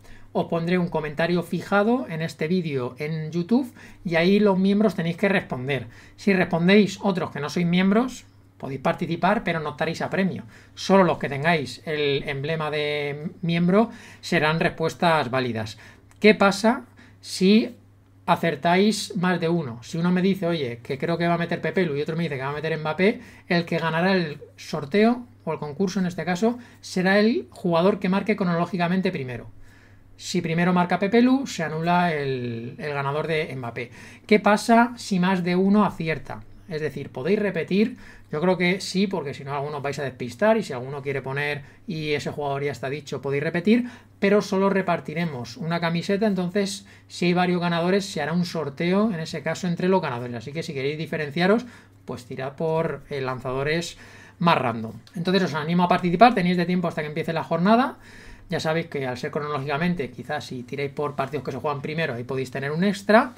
os pondré un comentario fijado en este vídeo en YouTube y ahí los miembros tenéis que responder. Si respondéis otros que no sois miembros, podéis participar, pero no estaréis a premio. Solo los que tengáis el emblema de miembro serán respuestas válidas. ¿Qué pasa si acertáis más de uno. Si uno me dice, oye, que creo que va a meter Pepelu y otro me dice que va a meter Mbappé, el que ganará el sorteo o el concurso en este caso será el jugador que marque cronológicamente primero. Si primero marca Pepe Lu, se anula el, ganador de Mbappé. ¿Qué pasa si más de uno acierta? Es decir, podéis repetir. Yo creo que sí, porque si no, algunos vais a despistar. Y si alguno quiere poner y ese jugador ya está dicho, podéis repetir. Pero solo repartiremos una camiseta. Entonces, si hay varios ganadores, se hará un sorteo en ese caso entre los ganadores. Así que si queréis diferenciaros, pues tirad por eh, lanzadores más random. Entonces, os animo a participar. Tenéis de tiempo hasta que empiece la jornada. Ya sabéis que al ser cronológicamente, quizás si tiráis por partidos que se juegan primero, ahí podéis tener un extra.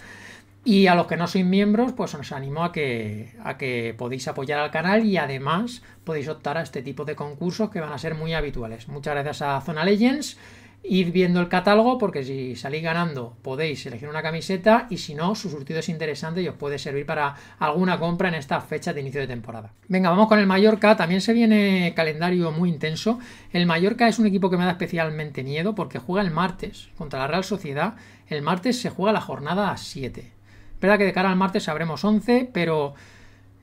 Y a los que no sois miembros, pues os animo a que, a que podéis apoyar al canal y además podéis optar a este tipo de concursos que van a ser muy habituales. Muchas gracias a Zona Legends. Id viendo el catálogo porque si salís ganando podéis elegir una camiseta y si no, su surtido es interesante y os puede servir para alguna compra en esta fecha de inicio de temporada. Venga, vamos con el Mallorca. También se viene calendario muy intenso. El Mallorca es un equipo que me da especialmente miedo porque juega el martes contra la Real Sociedad. El martes se juega la jornada a 7. Verdad que de cara al martes sabremos 11, pero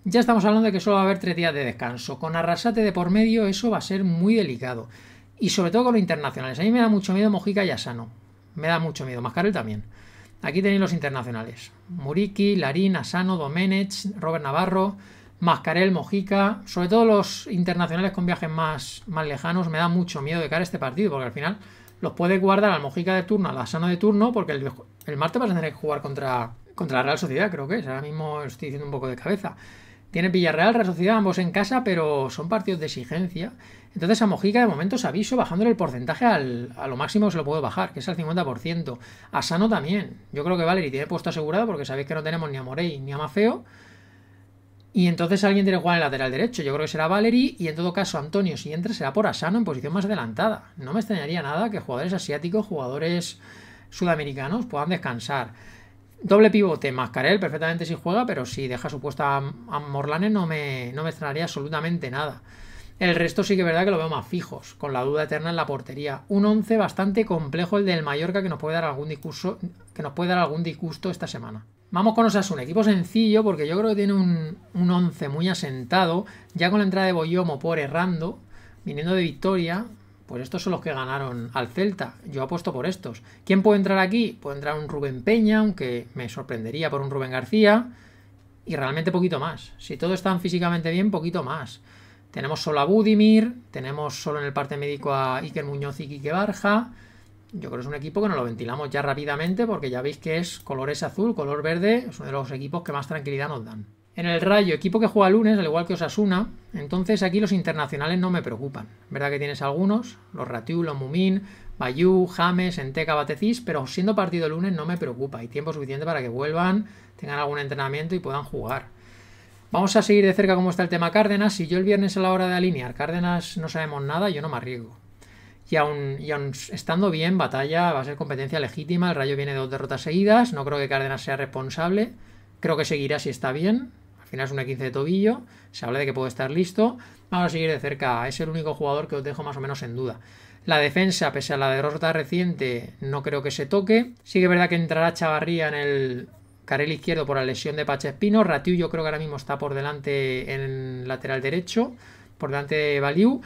ya estamos hablando de que solo va a haber 3 días de descanso. Con Arrasate de por medio eso va a ser muy delicado. Y sobre todo con los internacionales. A mí me da mucho miedo Mojica y Asano. Me da mucho miedo. Mascarel también. Aquí tenéis los internacionales. Muriki, Larín, Asano, Domenech, Robert Navarro, Mascarel, Mojica. Sobre todo los internacionales con viajes más, más lejanos. Me da mucho miedo de cara a este partido porque al final los puede guardar al Mojica de turno, al Asano de turno, porque el, martes vas a tener que jugar contra, contra la Real Sociedad, creo que es. Ahora mismo estoy diciendo un poco de cabeza. Tiene Villarreal, Real ambos en casa, pero son partidos de exigencia. Entonces a Mojica de momento se aviso bajándole el porcentaje al, a lo máximo se lo puedo bajar, que es al 50%. A Sano también. Yo creo que Valery tiene puesto asegurado porque sabéis que no tenemos ni a Morey ni a Mafeo. Y entonces alguien tiene que jugar en el lateral derecho. Yo creo que será Valery y en todo caso Antonio, si entra, será por Asano en posición más adelantada. No me extrañaría nada que jugadores asiáticos, jugadores sudamericanos puedan descansar. Doble pivote, Mascarel, perfectamente si juega, pero si deja su puesta a, Morlanes no me, no me extrañaría absolutamente nada. El resto sí que es verdad que lo veo más fijos, con la duda eterna en la portería. Un 11 bastante complejo el del Mallorca que nos puede dar algún discurso, que nos puede dar algún disgusto esta semana. Vamos con Osasuna, equipo sencillo porque yo creo que tiene un, un 11 muy asentado, ya con la entrada de Boyomo por errando, viniendo de victoria, pues estos son los que ganaron al Celta. Yo apuesto por estos. ¿Quién puede entrar aquí? Puede entrar un Rubén Peña, aunque me sorprendería por un Rubén García. Y realmente poquito más. Si todos están físicamente bien, poquito más. Tenemos solo a Budimir, tenemos solo en el parte médico a Iker Muñoz y Quique Barja. Yo creo que es un equipo que nos lo ventilamos ya rápidamente porque ya veis que es color azul, color verde, es uno de los equipos que más tranquilidad nos dan. En el Rayo, equipo que juega lunes, al igual que Osasuna, entonces aquí los internacionales no me preocupan. ¿Verdad que tienes algunos? Los Ratiu, los Mumín, Bayú, James, Enteca, Batecis. pero siendo partido lunes no me preocupa. Hay tiempo suficiente para que vuelvan, tengan algún entrenamiento y puedan jugar. Vamos a seguir de cerca cómo está el tema Cárdenas. Si yo el viernes a la hora de alinear Cárdenas no sabemos nada, yo no me arriesgo. Y aún estando bien, batalla va a ser competencia legítima. El Rayo viene de dos derrotas seguidas. No creo que Cárdenas sea responsable. Creo que seguirá si está bien al final es una 15 de tobillo, se habla de que puede estar listo. Vamos a seguir de cerca, es el único jugador que os dejo más o menos en duda. La defensa, pese a la derrota reciente, no creo que se toque. Sí que es verdad que entrará Chavarría en el carril izquierdo por la lesión de Espino. Ratiu yo creo que ahora mismo está por delante en lateral derecho, por delante de Baliu.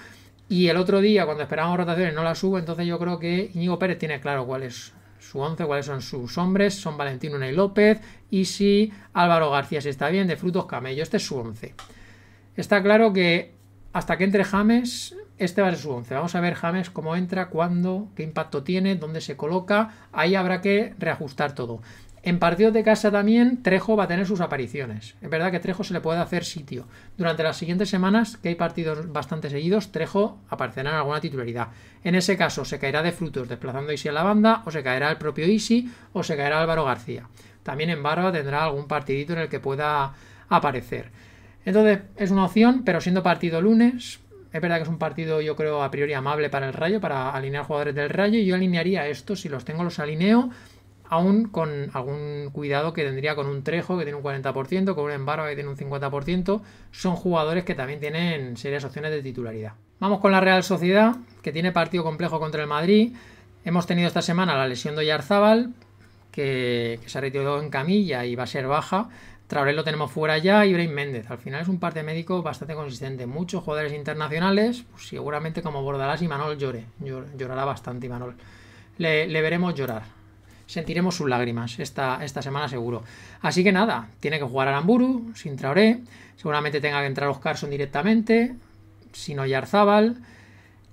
Y el otro día, cuando esperábamos rotaciones, no la subo, entonces yo creo que Íñigo Pérez tiene claro cuál es su 11, cuáles son sus hombres, son Valentino Ney López, y sí, Álvaro García, si está bien, de Frutos Camello, este es su 11. Está claro que hasta que entre James, este va a ser su 11. Vamos a ver James cómo entra, cuándo, qué impacto tiene, dónde se coloca, ahí habrá que reajustar todo. En partidos de casa también Trejo va a tener sus apariciones. Es verdad que Trejo se le puede hacer sitio. Durante las siguientes semanas, que hay partidos bastante seguidos, Trejo aparecerá en alguna titularidad. En ese caso, se caerá de frutos desplazando a Isi a la banda, o se caerá el propio Isi, o se caerá Álvaro García. También en Barba tendrá algún partidito en el que pueda aparecer. Entonces, es una opción, pero siendo partido lunes, es verdad que es un partido, yo creo, a priori amable para el Rayo, para alinear jugadores del Rayo. Y yo alinearía esto, si los tengo, los alineo aún con algún cuidado que tendría con un Trejo que tiene un 40%, con un embargo que tiene un 50%, son jugadores que también tienen serias opciones de titularidad. Vamos con la Real Sociedad, que tiene partido complejo contra el Madrid. Hemos tenido esta semana la lesión de Yarzábal, que, se ha retirado en camilla y va a ser baja. Traoré lo tenemos fuera ya y Brain Méndez. Al final es un parte médico bastante consistente. Muchos jugadores internacionales, pues seguramente como Bordalás y Manol llore. llorará bastante Manol. le veremos llorar sentiremos sus lágrimas esta, esta semana seguro. Así que nada, tiene que jugar Aramburu, sin Traoré, seguramente tenga que entrar Oscarson directamente, sino Yarzábal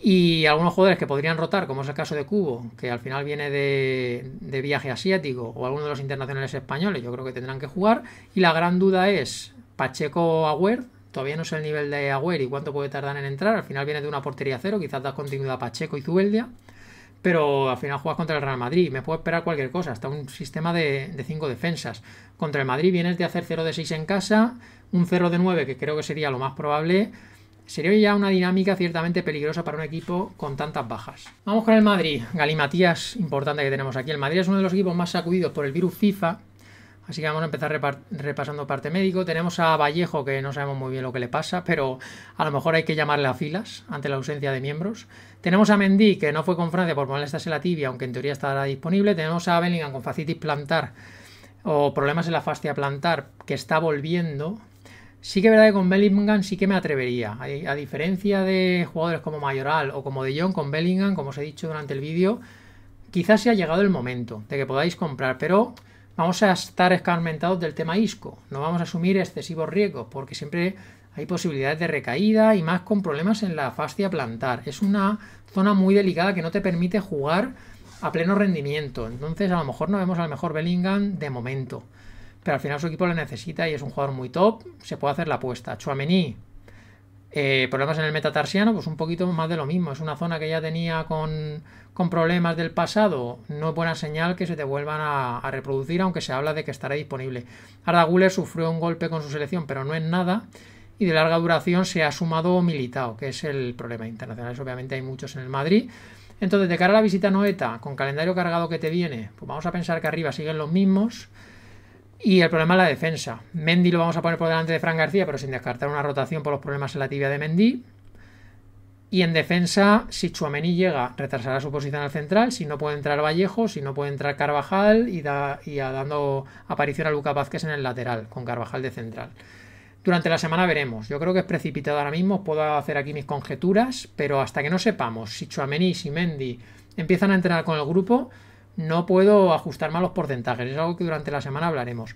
y algunos jugadores que podrían rotar, como es el caso de Cubo, que al final viene de, de, viaje asiático, o alguno de los internacionales españoles, yo creo que tendrán que jugar. Y la gran duda es Pacheco Agüer, todavía no sé el nivel de Agüer y cuánto puede tardar en entrar, al final viene de una portería cero, quizás da continuidad a Pacheco y Zubeldia pero al final juegas contra el Real Madrid. Me puedo esperar cualquier cosa, hasta un sistema de, cinco defensas. Contra el Madrid vienes de hacer 0 de 6 en casa, un 0 de 9, que creo que sería lo más probable. Sería ya una dinámica ciertamente peligrosa para un equipo con tantas bajas. Vamos con el Madrid. Galimatías, importante que tenemos aquí. El Madrid es uno de los equipos más sacudidos por el virus FIFA. Así que vamos a empezar repasando parte médico. Tenemos a Vallejo, que no sabemos muy bien lo que le pasa, pero a lo mejor hay que llamarle a filas ante la ausencia de miembros. Tenemos a Mendy, que no fue con Francia por molestarse la tibia, aunque en teoría estará disponible. Tenemos a Bellingham con facitis plantar o problemas en la fascia plantar, que está volviendo. Sí que es verdad que con Bellingham sí que me atrevería. A, diferencia de jugadores como Mayoral o como De Jong, con Bellingham, como os he dicho durante el vídeo, quizás se ha llegado el momento de que podáis comprar, pero vamos a estar escarmentados del tema ISCO, no vamos a asumir excesivos riesgos porque siempre hay posibilidades de recaída y más con problemas en la fascia plantar. Es una zona muy delicada que no te permite jugar a pleno rendimiento. Entonces, a lo mejor no vemos al mejor Bellingham de momento. Pero al final su equipo lo necesita y es un jugador muy top. Se puede hacer la apuesta. Chuamení, eh, problemas en el metatarsiano, pues un poquito más de lo mismo. Es una zona que ya tenía con, problemas del pasado. No es buena señal que se te vuelvan a, reproducir, aunque se habla de que estará disponible. Arda sufrió un golpe con su selección, pero no es nada. Y de larga duración se ha sumado Militao, que es el problema internacional. Obviamente hay muchos en el Madrid. Entonces, de cara a la visita Noeta, con calendario cargado que te viene, pues vamos a pensar que arriba siguen los mismos. Y el problema es la defensa. Mendy lo vamos a poner por delante de Fran García, pero sin descartar una rotación por los problemas en la tibia de Mendy. Y en defensa, si Chuamení llega, retrasará su posición al central. Si no puede entrar Vallejo, si no puede entrar Carvajal y, da, dando aparición a Luca Vázquez en el lateral, con Carvajal de central. Durante la semana veremos. Yo creo que es precipitado ahora mismo. Puedo hacer aquí mis conjeturas, pero hasta que no sepamos si Chuamení y si Mendy empiezan a entrenar con el grupo, no puedo ajustar más los porcentajes. Es algo que durante la semana hablaremos.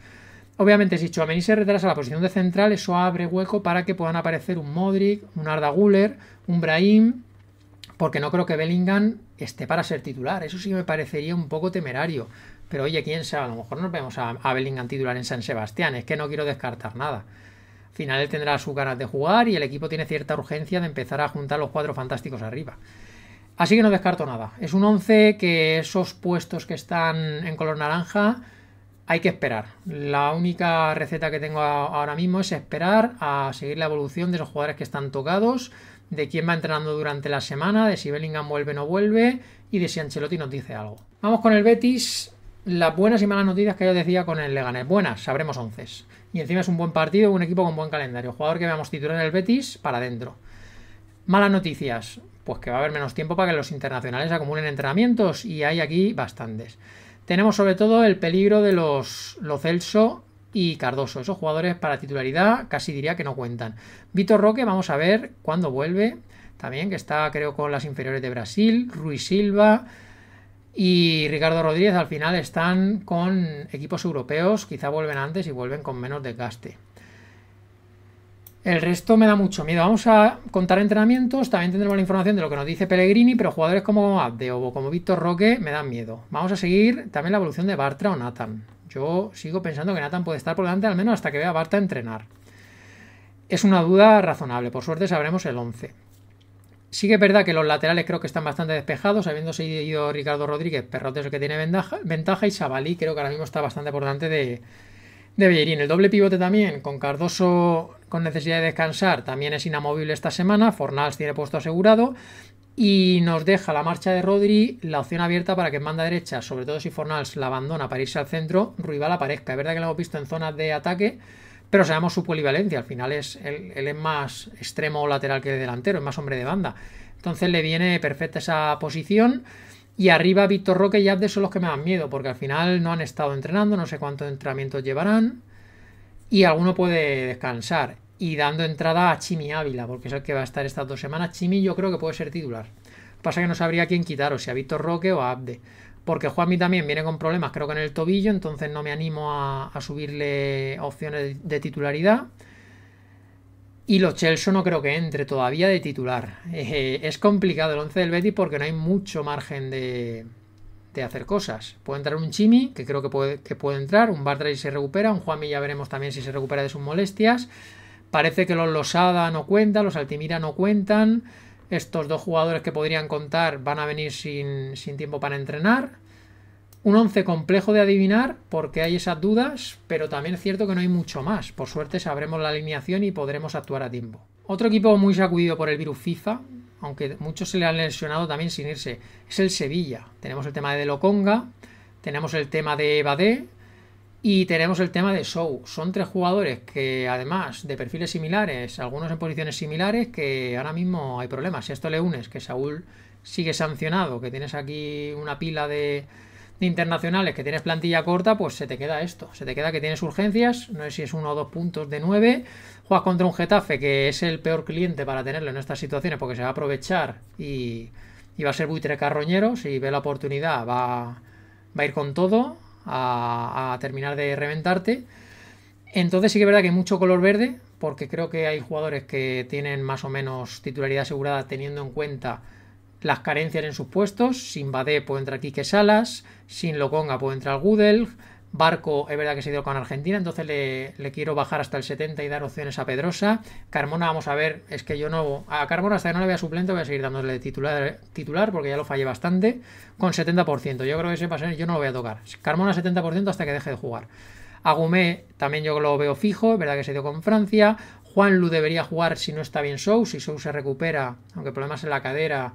Obviamente, si Chuamení se retrasa a la posición de central, eso abre hueco para que puedan aparecer un Modric, un Arda Güler, un Brahim, porque no creo que Bellingham esté para ser titular. Eso sí me parecería un poco temerario. Pero oye, quién sabe, a lo mejor nos vemos a, a Bellingham titular en San Sebastián. Es que no quiero descartar nada. Al final él tendrá sus ganas de jugar y el equipo tiene cierta urgencia de empezar a juntar los cuatro fantásticos arriba. Así que no descarto nada. Es un 11 que esos puestos que están en color naranja hay que esperar. La única receta que tengo ahora mismo es esperar a seguir la evolución de los jugadores que están tocados, de quién va entrenando durante la semana, de si Bellingham vuelve o no vuelve y de si Ancelotti nos dice algo. Vamos con el Betis. Las buenas y malas noticias que yo decía con el Leganés. Buenas, sabremos 11. Y encima es un buen partido, un equipo con buen calendario. Jugador que veamos titular en el Betis para adentro. Malas noticias pues que va a haber menos tiempo para que los internacionales acumulen entrenamientos y hay aquí bastantes. Tenemos sobre todo el peligro de los locelso Celso y Cardoso, esos jugadores para titularidad casi diría que no cuentan. Vitor Roque, vamos a ver cuándo vuelve, también que está creo con las inferiores de Brasil, Ruiz Silva y Ricardo Rodríguez al final están con equipos europeos, quizá vuelven antes y vuelven con menos desgaste. El resto me da mucho miedo. Vamos a contar entrenamientos, también tendremos la información de lo que nos dice Pellegrini, pero jugadores como Abdeo o como Víctor Roque me dan miedo. Vamos a seguir también la evolución de Bartra o Nathan. Yo sigo pensando que Nathan puede estar por delante al menos hasta que vea a Bartra entrenar. Es una duda razonable, por suerte sabremos el 11. Sí que es verdad que los laterales creo que están bastante despejados, habiéndose ido Ricardo Rodríguez, Perrote es el que tiene ventaja, ventaja y Sabalí creo que ahora mismo está bastante por delante de, de Bellerín. El doble pivote también, con Cardoso con necesidad de descansar, también es inamovible esta semana. Fornals tiene puesto asegurado. Y nos deja la marcha de Rodri, la opción abierta para que en banda derecha, sobre todo si Fornals la abandona para irse al centro, Ruibal aparezca. Es verdad que lo hemos visto en zonas de ataque, pero sabemos su polivalencia. Al final es, él es más extremo lateral que delantero, es más hombre de banda. Entonces le viene perfecta esa posición. Y arriba Víctor Roque y Abde son los que me dan miedo, porque al final no han estado entrenando, no sé cuántos entrenamientos llevarán, y alguno puede descansar. Y dando entrada a Chimi Ávila, porque es el que va a estar estas dos semanas. Chimi yo creo que puede ser titular. Pasa que no sabría quién quitar, o si a Víctor Roque o a Abde. Porque Juanmi también viene con problemas, creo que en el tobillo, entonces no me animo a subirle opciones de titularidad. Y los Chelsea no creo que entre todavía de titular. es eh, complicado el 11 del Betis porque no hay mucho margen de, hacer cosas. Puede entrar un Chimi, que creo que puede, puede entrar, un Bartra y se recupera, un Juanmi ya veremos también si se recupera de sus molestias. Parece que los Losada no cuentan, los Altimira no cuentan. Estos dos jugadores que podrían contar van a venir sin, sin tiempo para entrenar. Un once complejo de adivinar porque hay esas dudas, pero también es cierto que no hay mucho más. Por suerte sabremos la alineación y podremos actuar a tiempo. Otro equipo muy sacudido por el virus FIFA, aunque muchos se le han lesionado también sin irse, es el Sevilla. Tenemos el tema de Loconga, tenemos el tema de Badé y tenemos el tema de Show. Son tres jugadores que además de perfiles similares, algunos en posiciones similares, que ahora mismo hay problemas. Si esto le unes que Saúl sigue sancionado, que tienes aquí una pila de internacionales que tienes plantilla corta, pues se te queda esto. Se te queda que tienes urgencias, no sé si es uno o dos puntos de nueve. Juegas contra un Getafe que es el peor cliente para tenerlo en estas situaciones porque se va a aprovechar y, va a ser buitre carroñero. Si ve la oportunidad, va, va a ir con todo a, a terminar de reventarte. Entonces sí que es verdad que hay mucho color verde porque creo que hay jugadores que tienen más o menos titularidad asegurada teniendo en cuenta las carencias en sus puestos. Sin Badé puede entrar Quique Salas, sin Loconga puede entrar Gudel. Barco es verdad que se dio con Argentina, entonces le, le, quiero bajar hasta el 70 y dar opciones a Pedrosa. Carmona, vamos a ver, es que yo no. A Carmona, hasta que no le vea suplente, voy a seguir dándole titular, titular porque ya lo fallé bastante. Con 70%, yo creo que ese va yo no lo voy a tocar. Carmona, 70% hasta que deje de jugar. Agumé también yo lo veo fijo, es verdad que se dio con Francia. Juan Lu debería jugar si no está bien Sou, si Sou se recupera, aunque problemas en la cadera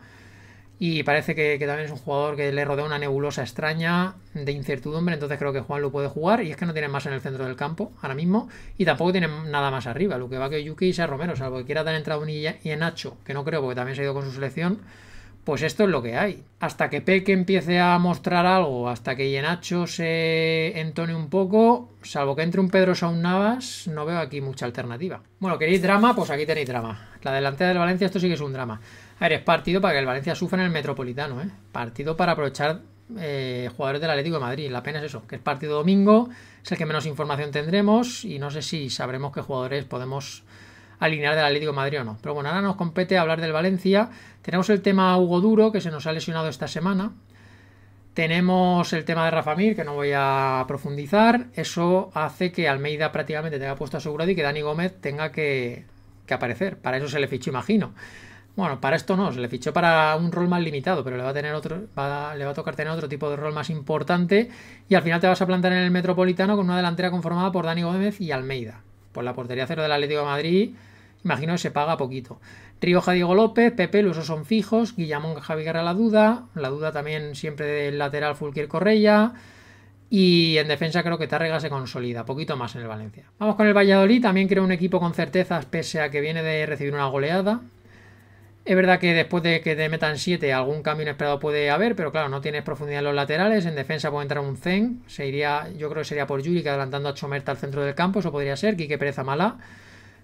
y parece que, también es un jugador que le rodea una nebulosa extraña de incertidumbre. Entonces creo que Juan lo puede jugar. Y es que no tiene más en el centro del campo ahora mismo. Y tampoco tiene nada más arriba. Lo que va que Yuki y sea Romero. Salvo que quiera dar entrada un y en Que no creo porque también se ha ido con su selección. Pues esto es lo que hay. Hasta que Peque empiece a mostrar algo, hasta que Yenacho se entone un poco, salvo que entre un Pedro Saun Navas, no veo aquí mucha alternativa. Bueno, ¿queréis drama? Pues aquí tenéis drama. La delantera del Valencia, esto sí que es un drama. A ver, es partido para que el Valencia sufra en el Metropolitano, ¿eh? Partido para aprovechar eh, jugadores del Atlético de Madrid. La pena es eso, que es partido domingo, es el que menos información tendremos y no sé si sabremos qué jugadores podemos alinear del Atlético de Madrid o no. Pero bueno, ahora nos compete hablar del Valencia. Tenemos el tema Hugo Duro, que se nos ha lesionado esta semana. Tenemos el tema de Rafa Mir, que no voy a profundizar. Eso hace que Almeida prácticamente tenga puesto asegurado y que Dani Gómez tenga que, que aparecer. Para eso se le fichó, imagino. Bueno, para esto no, se le fichó para un rol más limitado, pero le va a tener otro, le va a tocar tener otro tipo de rol más importante. Y al final te vas a plantar en el Metropolitano con una delantera conformada por Dani Gómez y Almeida. Por la portería cero del Atlético de Madrid, imagino que se paga poquito. Rioja Diego López, Pepe, los son fijos, Guillamón Javi Guerra la duda, la duda también siempre del lateral Fulquier Correia. Y en defensa creo que Tarrega se consolida, poquito más en el Valencia. Vamos con el Valladolid, también creo un equipo con certezas pese a que viene de recibir una goleada. Es verdad que después de que te metan 7 algún cambio inesperado puede haber, pero claro, no tienes profundidad en los laterales. En defensa puede entrar un Zen. Se iría, yo creo que sería por Yuri que adelantando a Chomerta al centro del campo. Eso podría ser. Quique Pereza mala.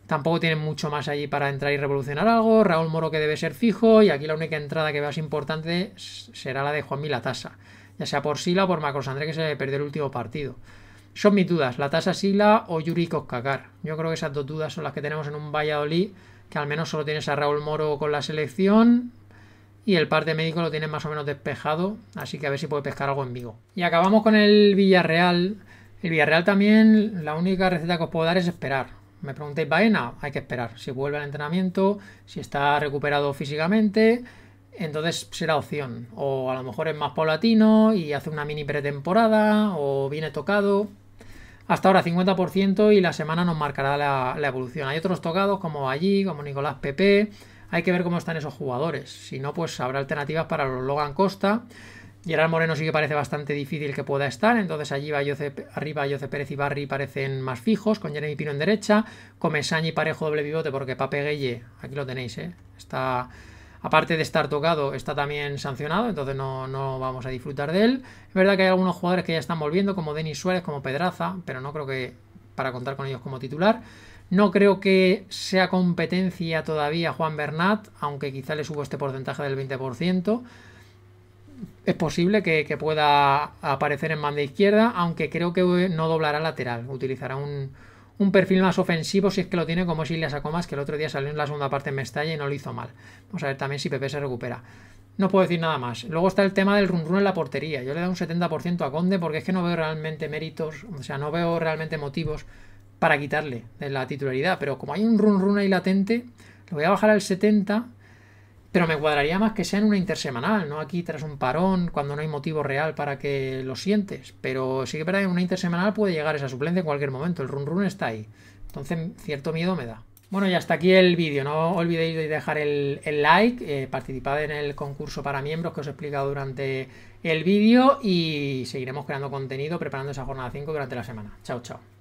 Tampoco tienen mucho más allí para entrar y revolucionar algo. Raúl Moro que debe ser fijo. Y aquí la única entrada que veas importante será la de Juan Tasa, Ya sea por Sila o por Marcos André que se debe perder el último partido. Son mis dudas. La tasa Sila o Yuri Koskakar. Yo creo que esas dos dudas son las que tenemos en un Valladolid que al menos solo tienes a Raúl Moro con la selección y el parte médico lo tiene más o menos despejado, así que a ver si puede pescar algo en vivo Y acabamos con el Villarreal. El Villarreal también, la única receta que os puedo dar es esperar. Me preguntéis, Baena, hay que esperar. Si vuelve al entrenamiento, si está recuperado físicamente, entonces será opción. O a lo mejor es más paulatino y hace una mini pretemporada, o viene tocado hasta ahora 50% y la semana nos marcará la, evolución. Hay otros tocados como allí, como Nicolás Pepe. Hay que ver cómo están esos jugadores. Si no, pues habrá alternativas para los Logan Costa. Gerard Moreno sí que parece bastante difícil que pueda estar, entonces allí va arriba yoce Pérez y Barry parecen más fijos, con Jeremy Pino en derecha, Comesaña y Parejo doble pivote porque Pape Gueye, aquí lo tenéis, ¿eh? está aparte de estar tocado, está también sancionado, entonces no, no vamos a disfrutar de él. Es verdad que hay algunos jugadores que ya están volviendo, como Denis Suárez, como Pedraza, pero no creo que para contar con ellos como titular. No creo que sea competencia todavía Juan Bernat, aunque quizá le subo este porcentaje del 20%. Es posible que, pueda aparecer en banda izquierda, aunque creo que no doblará lateral. Utilizará un, un perfil más ofensivo si es que lo tiene como Ilias Sacomas, que el otro día salió en la segunda parte en Mestalla y no lo hizo mal. Vamos a ver también si Pepe se recupera. No puedo decir nada más. Luego está el tema del run run en la portería. Yo le doy un 70% a Conde porque es que no veo realmente méritos, o sea, no veo realmente motivos para quitarle de la titularidad. Pero como hay un run run ahí latente, lo voy a bajar al 70% pero me cuadraría más que sea en una intersemanal, no aquí tras un parón, cuando no hay motivo real para que lo sientes. Pero sí que en una intersemanal puede llegar esa suplente en cualquier momento, el run run está ahí. Entonces cierto miedo me da. Bueno, y hasta aquí el vídeo. No olvidéis de dejar el, like, eh, participad en el concurso para miembros que os he explicado durante el vídeo y seguiremos creando contenido preparando esa jornada 5 durante la semana. Chao, chao.